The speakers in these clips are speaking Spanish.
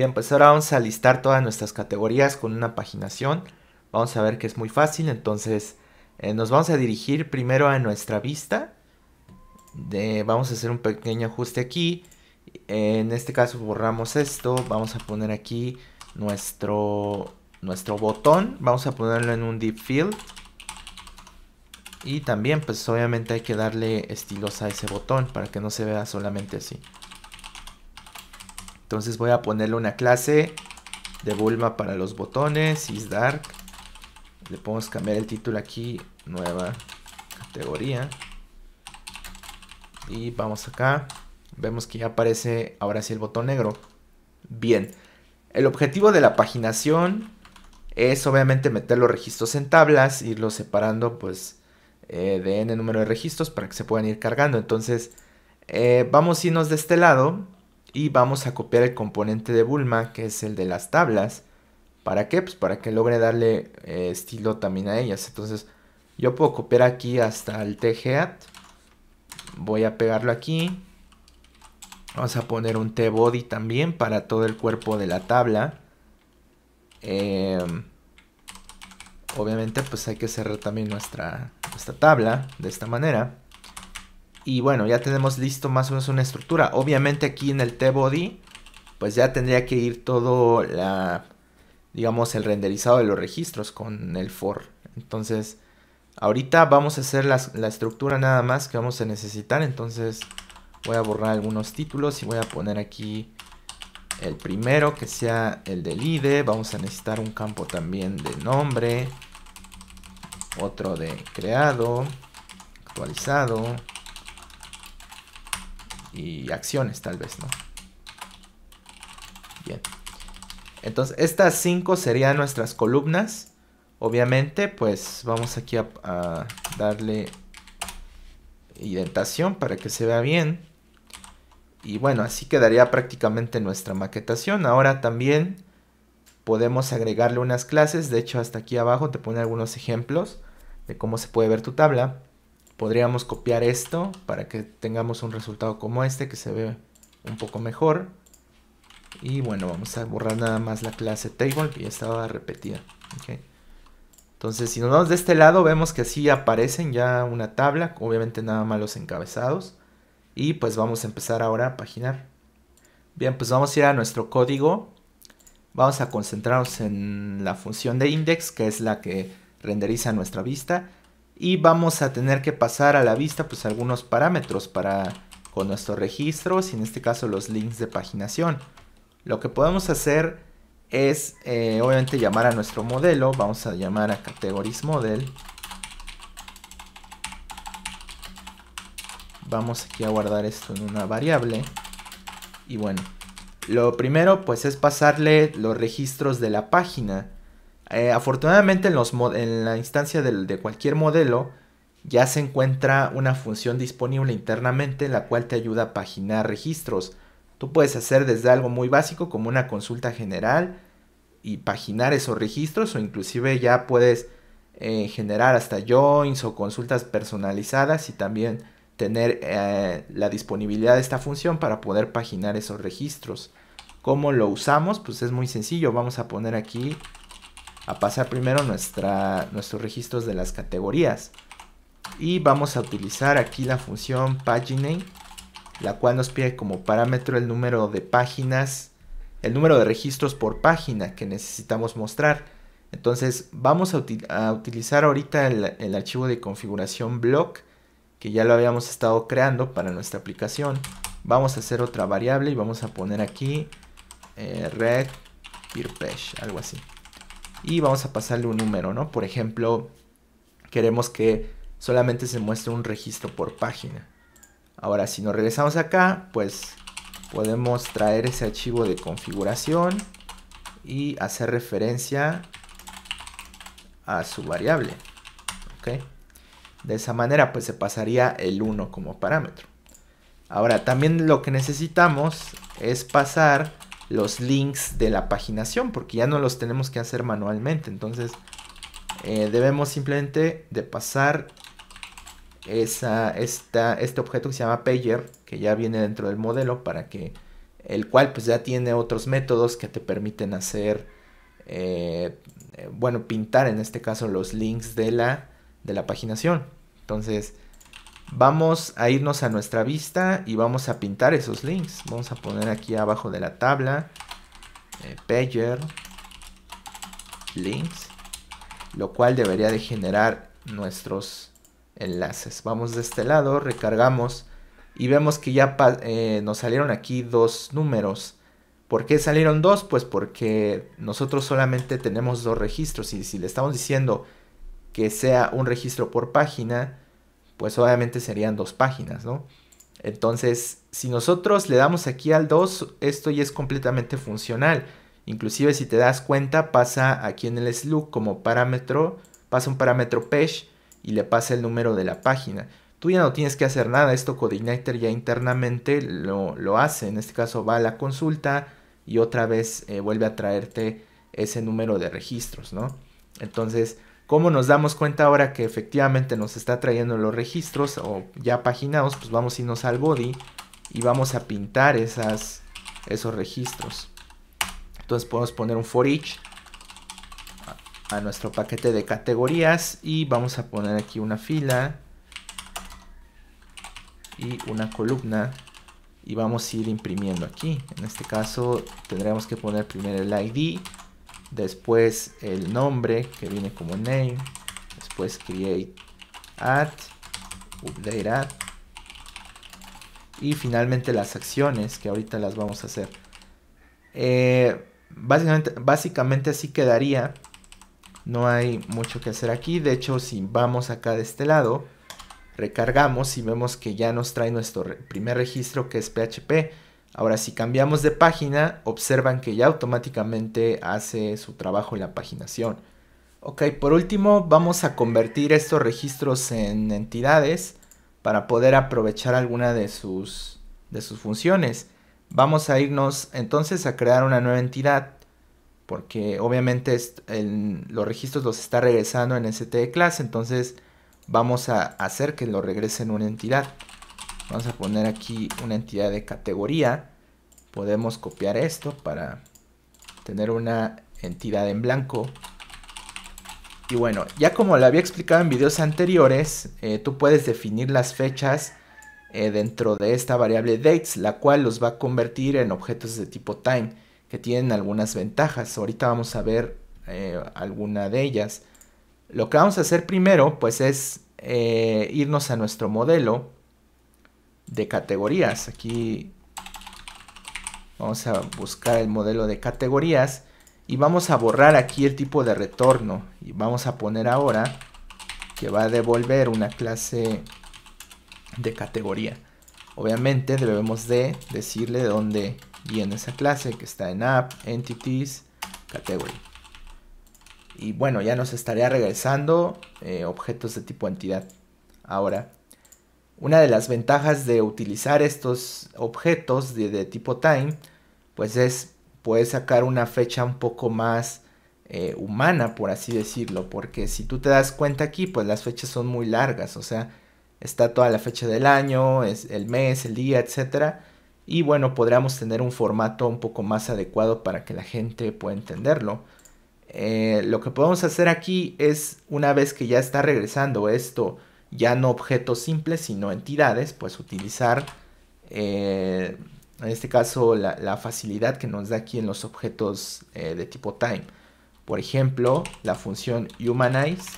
Bien, pues ahora vamos a listar todas nuestras categorías con una paginación. Vamos a ver que es muy fácil, entonces eh, nos vamos a dirigir primero a nuestra vista. De, vamos a hacer un pequeño ajuste aquí. En este caso borramos esto, vamos a poner aquí nuestro, nuestro botón, vamos a ponerlo en un deep field. Y también pues obviamente hay que darle estilos a ese botón para que no se vea solamente así. Entonces voy a ponerle una clase de Bulma para los botones, is dark. Le podemos cambiar el título aquí, nueva categoría. Y vamos acá. Vemos que ya aparece ahora sí el botón negro. Bien. El objetivo de la paginación es obviamente meter los registros en tablas, irlos separando pues eh, de n número de registros para que se puedan ir cargando. Entonces eh, vamos a irnos de este lado y vamos a copiar el componente de Bulma, que es el de las tablas. ¿Para qué? Pues para que logre darle eh, estilo también a ellas. Entonces yo puedo copiar aquí hasta el TGAT. Voy a pegarlo aquí. Vamos a poner un TBODY body también para todo el cuerpo de la tabla. Em, obviamente pues hay que cerrar también nuestra, nuestra tabla de esta manera. Y bueno, ya tenemos listo más o menos una estructura. Obviamente aquí en el T-Body, pues ya tendría que ir todo la, digamos, el renderizado de los registros con el for. Entonces, ahorita vamos a hacer la, la estructura nada más que vamos a necesitar. Entonces, voy a borrar algunos títulos y voy a poner aquí el primero que sea el del ID. Vamos a necesitar un campo también de nombre. Otro de creado, actualizado, y acciones tal vez, ¿no? Bien. Entonces, estas cinco serían nuestras columnas. Obviamente, pues vamos aquí a, darle identación para que se vea bien. Y bueno, así quedaría prácticamente nuestra maquetación. Ahora también podemos agregarle unas clases. De hecho, hasta aquí abajo te pone algunos ejemplos de cómo se puede ver tu tabla podríamos copiar esto para que tengamos un resultado como este que se ve un poco mejor. Y bueno, vamos a borrar nada más la clase table que ya estaba repetida. Entonces, si nos vamos de este lado, vemos que así aparecen ya una tabla, obviamente nada más los encabezados. Y pues vamos a empezar ahora a paginar. Bien, pues vamos a ir a nuestro código. Vamos a concentrarnos en la función de index, que es la que renderiza nuestra vista y vamos a tener que pasar a la vista pues algunos parámetros para con nuestros registros y en este caso los links de paginación. Lo que podemos hacer es eh, obviamente llamar a nuestro modelo, vamos a llamar a categories model. Vamos aquí a guardar esto en una variable y bueno, lo primero pues es pasarle los registros de la página. Eh, afortunadamente en, los en la instancia de, cualquier modelo ya se encuentra una función disponible internamente la cual te ayuda a paginar registros. Tú puedes hacer desde algo muy básico como una consulta general y paginar esos registros o inclusive ya puedes eh, generar hasta joins o consultas personalizadas y también tener eh, la disponibilidad de esta función para poder paginar esos registros. ¿Cómo lo usamos? Pues es muy sencillo. Vamos a poner aquí a pasar primero nuestros registros de las categorías. Y vamos a utilizar aquí la función paginate, la cual nos pide como parámetro el número de páginas, el número de registros por página que necesitamos mostrar. Entonces vamos a, utilizar ahorita el, archivo de configuración block que ya lo habíamos estado creando para nuestra aplicación. Vamos a hacer otra variable y vamos a poner aquí eh, red peer page, algo así y vamos a pasarle un número, ¿no? Por ejemplo, queremos que solamente se muestre un registro por página. Ahora, si nos regresamos acá, pues podemos traer ese archivo de configuración y hacer referencia a su variable. ¿ok? De esa manera, pues se pasaría el 1 como parámetro. Ahora, también lo que necesitamos es pasar los links de la paginación porque ya no los tenemos que hacer manualmente. Entonces eh, debemos simplemente de pasar esta, este objeto que se llama pager que ya viene dentro del modelo para que el cual pues ya tiene otros métodos que te permiten hacer eh, eh, bueno pintar en este caso los links de la de la paginación entonces Vamos a irnos a nuestra vista y vamos a pintar esos links. Vamos a poner aquí abajo de la tabla. Eh, pager. Links. Lo cual debería de generar nuestros enlaces. Vamos de este lado, recargamos y vemos que ya eh, nos salieron aquí dos números. ¿Por qué salieron dos? Pues porque nosotros solamente tenemos dos registros y si le estamos diciendo que sea un registro por página, pues obviamente serían dos páginas, ¿no? Entonces, si nosotros le damos aquí al 2, esto ya es completamente funcional. Inclusive si te das cuenta, pasa aquí en el slug como parámetro, pasa un parámetro page y le pasa el número de la página. Tú ya no tienes que hacer nada, esto Codeigniter ya internamente lo, hace. En este caso va a la consulta y otra vez eh, vuelve a traerte ese número de registros, ¿no? Entonces, como nos damos cuenta ahora que efectivamente nos está trayendo los registros o ya paginados? Pues vamos a irnos al body y vamos a pintar esas, esos registros. Entonces podemos poner un for each a nuestro paquete de categorías y vamos a poner aquí una fila y una columna y vamos a ir imprimiendo aquí. En este caso tendremos que poner primero el ID después el nombre que viene como name, después create at, update at, y finalmente las acciones que ahorita las vamos a hacer. Eh, básicamente, así quedaría, no hay mucho que hacer aquí, de hecho si vamos acá de este lado, recargamos y vemos que ya nos trae nuestro primer registro que es PHP, Ahora si cambiamos de página, observan que ya automáticamente hace su trabajo la paginación. Ok, por último vamos a convertir estos registros en entidades para poder aprovechar alguna de sus, de sus funciones. Vamos a irnos entonces a crear una nueva entidad porque obviamente los registros los está regresando en ST e clase, entonces vamos a hacer que lo regrese en una entidad. Vamos a poner aquí una entidad de categoría. Podemos copiar esto para tener una entidad en blanco. Y bueno, ya como lo había explicado en videos anteriores, eh, tú puedes definir las fechas eh, dentro de esta variable dates, la cual los va a convertir en objetos de tipo time, que tienen algunas ventajas. Ahorita vamos a ver eh, alguna de ellas. Lo que vamos a hacer primero, pues es irnos a nuestro modelo de categorías. Aquí vamos a buscar el modelo de categorías y vamos a borrar aquí el tipo de retorno y vamos a poner ahora que va a devolver una clase de categoría. Obviamente debemos de decirle dónde viene esa clase que está en app, entities, category. Y bueno, ya nos estaría regresando eh, objetos de tipo entidad. Ahora, una de las ventajas de utilizar estos objetos de, tipo time, pues es puedes sacar una fecha un poco más eh, humana, por así decirlo, porque si tú te das cuenta aquí, pues las fechas son muy largas, o sea, está toda la fecha del año, es el mes, el día, etc. Y bueno, podríamos tener un formato un poco más adecuado para que la gente pueda entenderlo. Eh, lo que podemos hacer aquí es, una vez que ya está regresando esto ya no objetos simples, sino entidades, pues utilizar eh, en este caso la, facilidad que nos da aquí en los objetos eh, de tipo time. Por ejemplo, la función humanize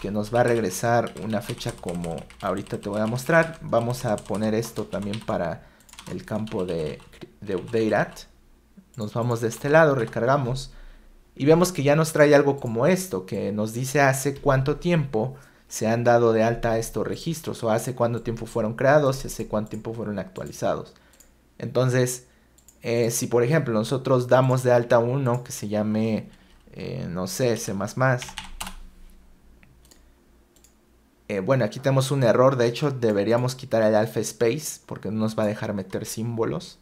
que nos va a regresar una fecha como ahorita te voy a mostrar. Vamos a poner esto también para el campo de, de Nos vamos de este lado, recargamos y vemos que ya nos trae algo como esto, que nos dice hace cuánto tiempo se han dado de alta estos registros o hace cuánto tiempo fueron creados y hace cuánto tiempo fueron actualizados. Entonces, eh, si por ejemplo nosotros damos de alta uno que se llame, eh, no sé, C++, más. Eh, bueno, aquí tenemos un error, de hecho deberíamos quitar el alfa space porque no nos va a dejar meter símbolos,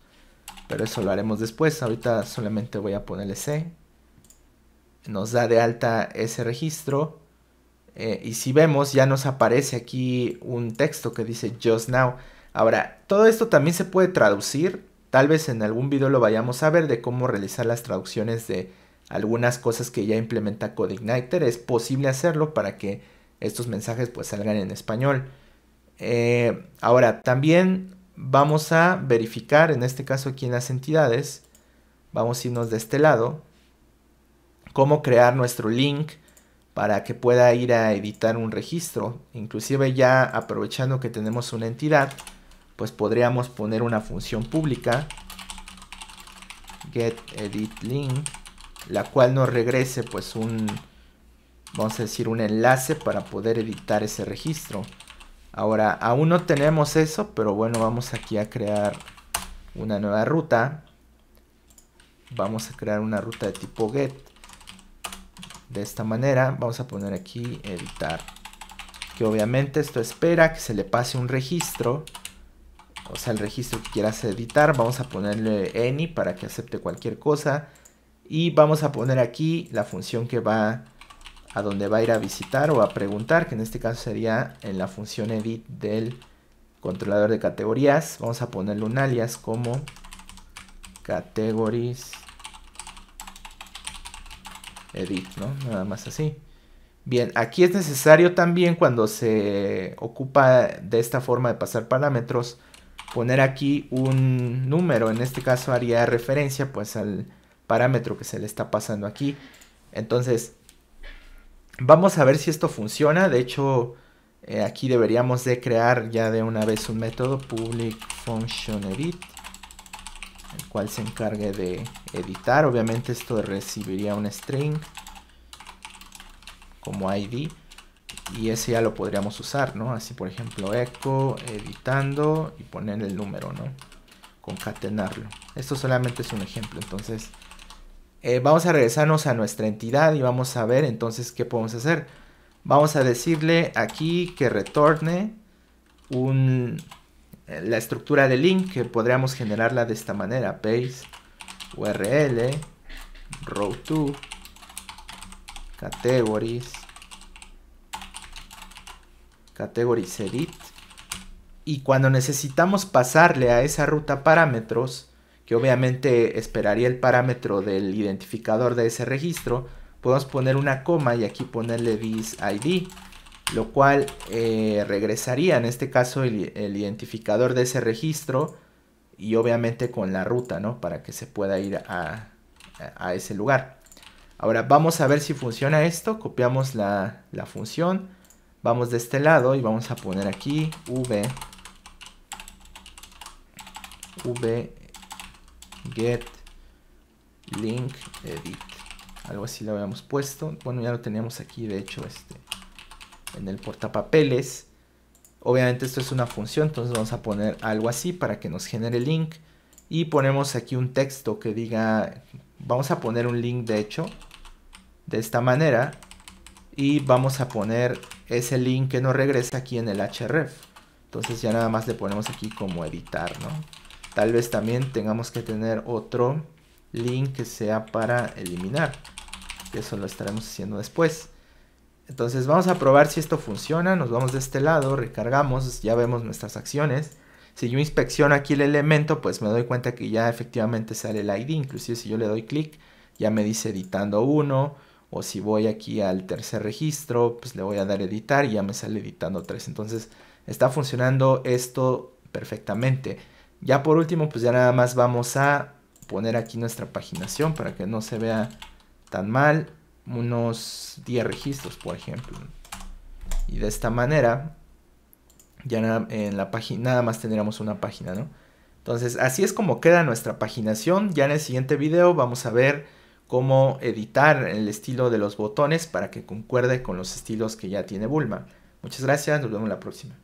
pero eso lo haremos después, ahorita solamente voy a ponerle C. Nos da de alta ese registro eh, y si vemos, ya nos aparece aquí un texto que dice Just Now. Ahora, todo esto también se puede traducir. Tal vez en algún video lo vayamos a ver de cómo realizar las traducciones de algunas cosas que ya implementa CodeIgniter. Es posible hacerlo para que estos mensajes pues salgan en español. Eh, ahora, también vamos a verificar, en este caso aquí en las entidades, vamos a irnos de este lado, cómo crear nuestro link para que pueda ir a editar un registro. Inclusive ya aprovechando que tenemos una entidad, pues podríamos poner una función pública get edit link la cual nos regrese pues un vamos a decir un enlace para poder editar ese registro. Ahora, aún no tenemos eso, pero bueno, vamos aquí a crear una nueva ruta. Vamos a crear una ruta de tipo get de esta manera. Vamos a poner aquí editar. Que obviamente esto espera que se le pase un registro. O sea, el registro que quieras editar. Vamos a ponerle any para que acepte cualquier cosa. Y vamos a poner aquí la función que va a donde va a ir a visitar o a preguntar. Que en este caso sería en la función edit del controlador de categorías. Vamos a ponerle un alias como categories edit, ¿no? Nada más así. Bien, aquí es necesario también cuando se ocupa de esta forma de pasar parámetros, poner aquí un número, en este caso haría referencia pues al parámetro que se le está pasando aquí. Entonces, vamos a ver si esto funciona, de hecho eh, aquí deberíamos de crear ya de una vez un método public function edit el cual se encargue de editar. Obviamente esto recibiría un string como ID y ese ya lo podríamos usar, ¿no? Así por ejemplo echo editando y poner el número, ¿no? Concatenarlo. Esto solamente es un ejemplo, entonces eh, vamos a regresarnos a nuestra entidad y vamos a ver entonces qué podemos hacer. Vamos a decirle aquí que retorne un la estructura de link que podríamos generarla de esta manera. ...base, URL, row to, categories, categories edit. Y cuando necesitamos pasarle a esa ruta parámetros, que obviamente esperaría el parámetro del identificador de ese registro, podemos poner una coma y aquí ponerle this ID lo cual eh, regresaría en este caso el, identificador de ese registro y obviamente con la ruta, ¿no? Para que se pueda ir a, ese lugar. Ahora vamos a ver si funciona esto, copiamos la, la función, vamos de este lado y vamos a poner aquí v, v get link edit algo así lo habíamos puesto bueno ya lo teníamos aquí de hecho este en el portapapeles. Obviamente esto es una función, entonces vamos a poner algo así para que nos genere el link. Y ponemos aquí un texto que diga, vamos a poner un link de hecho, de esta manera. Y vamos a poner ese link que nos regresa aquí en el href. Entonces ya nada más le ponemos aquí como editar, ¿no? Tal vez también tengamos que tener otro link que sea para eliminar. Eso lo estaremos haciendo después. Entonces vamos a probar si esto funciona, nos vamos de este lado, recargamos, ya vemos nuestras acciones. Si yo inspecciono aquí el elemento, pues me doy cuenta que ya efectivamente sale el ID, inclusive si yo le doy clic, ya me dice editando uno, o si voy aquí al tercer registro, pues le voy a dar editar y ya me sale editando 3. Entonces está funcionando esto perfectamente. Ya por último, pues ya nada más vamos a poner aquí nuestra paginación para que no se vea tan mal unos 10 registros, por ejemplo. Y de esta manera, ya en la página, nada más tendríamos una página, ¿no? Entonces, así es como queda nuestra paginación. Ya en el siguiente video vamos a ver cómo editar el estilo de los botones para que concuerde con los estilos que ya tiene Bulma. Muchas gracias, nos vemos la próxima.